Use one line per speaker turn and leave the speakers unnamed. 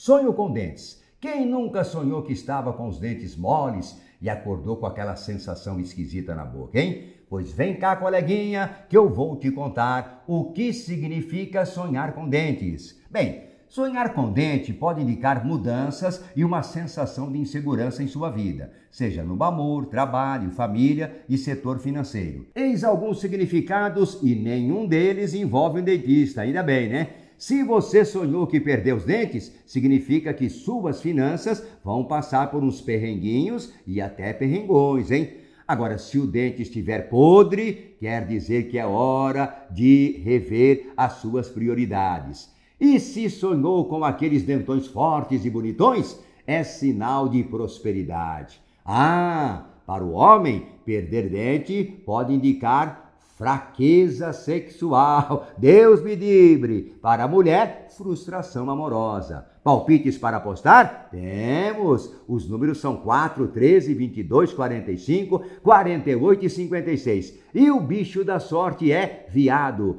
Sonho com dentes. Quem nunca sonhou que estava com os dentes moles e acordou com aquela sensação esquisita na boca, hein? Pois vem cá, coleguinha, que eu vou te contar o que significa sonhar com dentes. Bem, Sonhar com dente pode indicar mudanças e uma sensação de insegurança em sua vida, seja no amor, trabalho, família e setor financeiro. Eis alguns significados e nenhum deles envolve um dentista, ainda bem, né? Se você sonhou que perdeu os dentes, significa que suas finanças vão passar por uns perrenguinhos e até perrengões, hein? Agora, se o dente estiver podre, quer dizer que é hora de rever as suas prioridades. E se sonhou com aqueles dentões fortes e bonitões, é sinal de prosperidade. Ah, para o homem, perder dente pode indicar fraqueza sexual, Deus me livre. Para a mulher, frustração amorosa. Palpites para apostar? Temos! Os números são 4, 13, 22, 45, 48 e 56. E o bicho da sorte é viado.